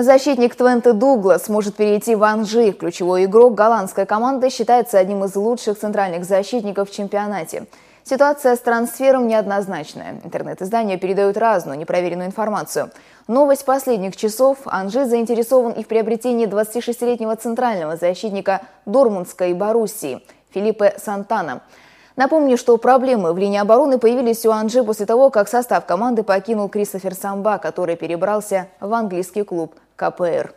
Защитник Твенте Дуглас может перейти в Анжи. Ключевой игрок голландской команды считается одним из лучших центральных защитников в чемпионате. Ситуация с трансфером неоднозначная. Интернет-издания передают разную непроверенную информацию. Новость последних часов. Анжи заинтересован и в приобретении 26-летнего центрального защитника Дормундской Боруссии Филиппе Сантана. Напомню, что проблемы в линии обороны появились у Анжи после того, как состав команды покинул Кристофер Самба, который перебрался в английский клуб КПР.